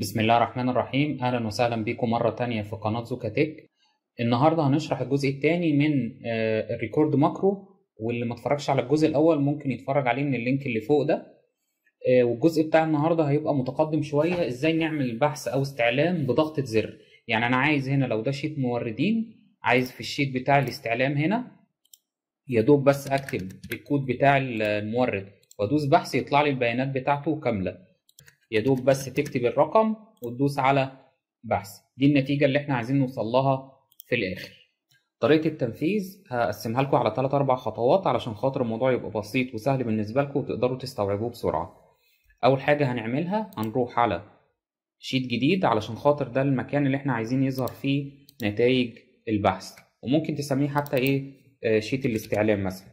بسم الله الرحمن الرحيم أهلا وسهلا بيكم مرة تانية في قناة زوكا تك النهاردة هنشرح الجزء التاني من آه، الريكورد ماكرو واللي ما اتفرجش على الجزء الأول ممكن يتفرج عليه من اللينك اللي فوق ده آه، والجزء بتاع النهاردة هيبقى متقدم شوية ازاي نعمل بحث أو استعلام بضغطة زر يعني أنا عايز هنا لو ده شيت موردين عايز في الشيت بتاع الاستعلام هنا يا دوب بس أكتب الكود بتاع المورد وأدوس بحث يطلع لي البيانات بتاعته كاملة يا دوب بس تكتب الرقم وتدوس على بحث دي النتيجه اللي احنا عايزين نوصل لها في الاخر طريقه التنفيذ هقسمها لكم على 3 أربع خطوات علشان خاطر الموضوع يبقى بسيط وسهل بالنسبه لكم وتقدروا تستوعبوه بسرعه اول حاجه هنعملها هنروح على شيت جديد علشان خاطر ده المكان اللي احنا عايزين يظهر فيه نتائج البحث وممكن تسميه حتى ايه آه، شيت الاستعلام مثلا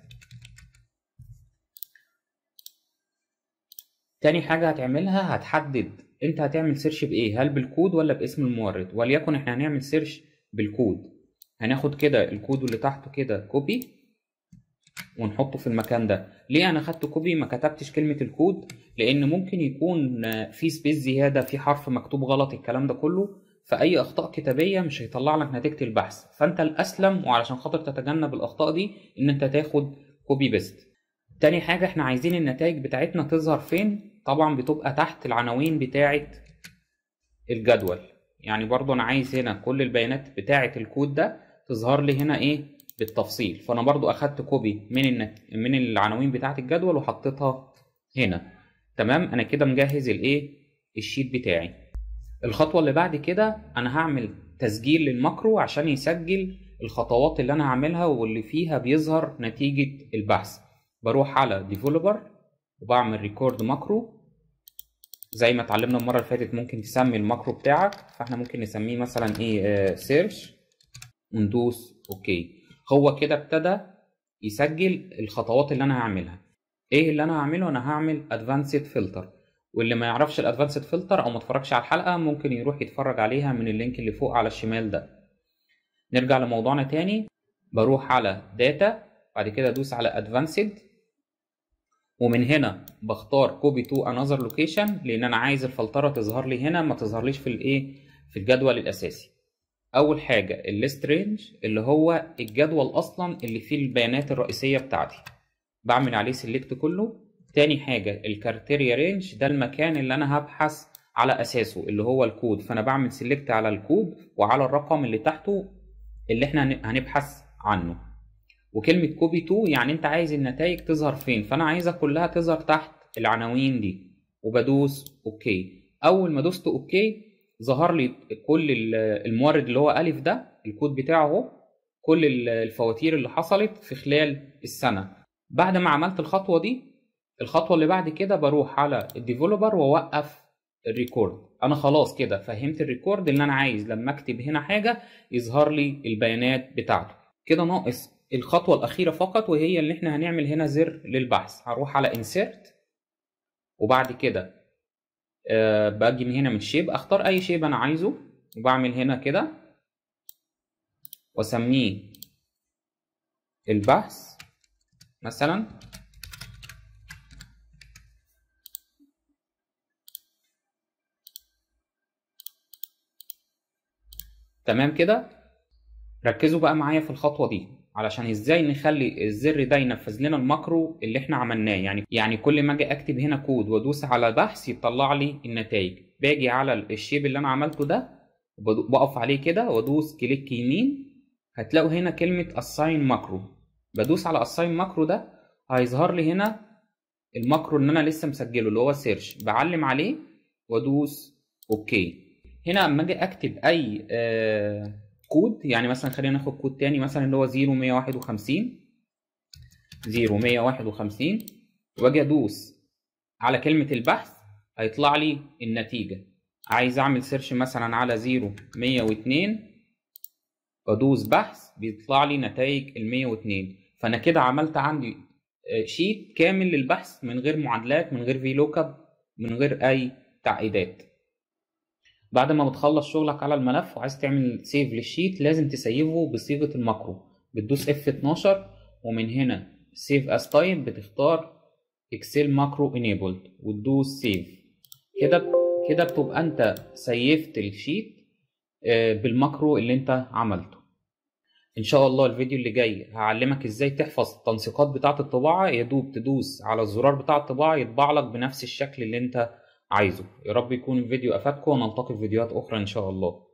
تاني حاجة هتعملها هتحدد انت هتعمل سيرش بايه هل بالكود ولا باسم المورد وليكن احنا هنعمل سيرش بالكود هناخد كده الكود اللي تحته كده كوبي ونحطه في المكان ده ليه انا خدت كوبي ما كتبتش كلمة الكود لان ممكن يكون في سبيس زيادة في حرف مكتوب غلط الكلام ده كله فاي اخطاء كتابية مش هيطلع لك نتيجة البحث فانت الاسلم وعلشان خاطر تتجنب الاخطاء دي ان انت تاخد كوبي بيست تاني حاجة احنا عايزين النتائج بتاعتنا تظهر فين طبعا بتبقى تحت العناوين بتاعة الجدول يعني برضو انا عايز هنا كل البيانات بتاعة الكود ده تظهر لي هنا ايه بالتفصيل فانا برضو اخدت كوبي من النت... من العناوين بتاعة الجدول وحطيتها هنا تمام انا كده مجهز الايه الشيت بتاعي الخطوة اللي بعد كده انا هعمل تسجيل للماكرو عشان يسجل الخطوات اللي انا هعملها واللي فيها بيظهر نتيجة البحث بروح على ديفلوبر وبعمل ريكورد ماكرو زي ما اتعلمنا المره اللي فاتت ممكن تسمي الماكرو بتاعك فاحنا ممكن نسميه مثلا ايه سيرش آه، وندوس اوكي هو كده ابتدى يسجل الخطوات اللي انا هعملها ايه اللي انا هعمله انا هعمل ادفانسد فلتر واللي ما يعرفش الادفانسد فلتر او ما اتفرجش على الحلقه ممكن يروح يتفرج عليها من اللينك اللي فوق على الشمال ده نرجع لموضوعنا تاني بروح على داتا بعد كده ادوس على ادفانسد ومن هنا بختار كوبي تو انذر لوكيشن لان انا عايز الفلتره تظهر لي هنا ما تظهرليش في الايه في الجدول الاساسي اول حاجه الليست رينج اللي هو الجدول اصلا اللي فيه البيانات الرئيسيه بتاعتي بعمل عليه سيلكت كله تاني حاجه الكارتيريا رينج ده المكان اللي انا هبحث على اساسه اللي هو الكود فانا بعمل سيلكت على الكود وعلى الرقم اللي تحته اللي احنا هنبحث عنه وكلمه كوبي تو يعني انت عايز النتائج تظهر فين فانا عايزها كلها تظهر تحت العناوين دي وبدوس اوكي اول ما دوست اوكي ظهر لي كل المورد اللي هو الف ده الكود بتاعه كل الفواتير اللي حصلت في خلال السنه بعد ما عملت الخطوه دي الخطوه اللي بعد كده بروح على الديفلوبر واوقف الريكورد انا خلاص كده فهمت الريكورد اللي انا عايز لما اكتب هنا حاجه يظهر لي البيانات بتاعته كده ناقص الخطوة الأخيرة فقط وهي اللي احنا هنعمل هنا زر للبحث هروح على insert وبعد كده أه باجي من هنا من شيب اختار اي شيب انا عايزه وبعمل هنا كده واسميه البحث مثلا تمام كده ركزوا بقى معايا في الخطوة دي علشان ازاي نخلي الزر ده ينفذ لنا الماكرو اللي احنا عملناه يعني يعني كل ما اجي اكتب هنا كود وادوس على بحث يطلع لي النتائج باجي على الشيب اللي انا عملته ده بقف عليه كده وادوس كليك يمين هتلاقوا هنا كلمه assign ماكرو بدوس على assign ماكرو ده هيظهر لي هنا الماكرو اللي انا لسه مسجله اللي هو سيرش بعلم عليه وادوس اوكي هنا اما اجي اكتب اي آه كود يعني مثلا خلينا ناخد كود تاني مثلا اللي هو 0151 0151 واجي ادوس على كلمه البحث هيطلع لي النتيجه عايز اعمل سيرش مثلا على 0102 وادوس بحث بيطلع لي نتائج ال 102 فانا كده عملت عندي شيت كامل للبحث من غير معادلات من غير في لوك اب من غير اي تعقيدات بعد ما بتخلص شغلك على الملف وعايز تعمل سيف للشيت لازم تسيفه بصيغه الماكرو بتدوس اف 12 ومن هنا سيف اس تايب بتختار اكسل ماكرو انيبلد وتدوس سيف كده كده بتبقى انت سيفت الشيت آه، بالماكرو اللي انت عملته ان شاء الله الفيديو اللي جاي هعلمك ازاي تحفظ التنسيقات بتاعه الطباعه يا دوب تدوس على الزرار بتاع الطباعه يطبع لك بنفس الشكل اللي انت عايزه يا رب يكون الفيديو افادكم ونلتقي في فيديوهات اخرى ان شاء الله